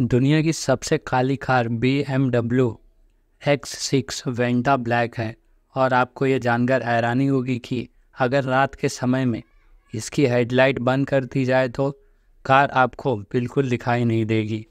दुनिया की सबसे काली car B M W X six Vantablack है और आपको ये जानकर हैरानी होगी कि अगर रात के समय में इसकी हेडलाइट बंद कर दी जाए तो कार आपको बिल्कुल दिखाई नहीं देगी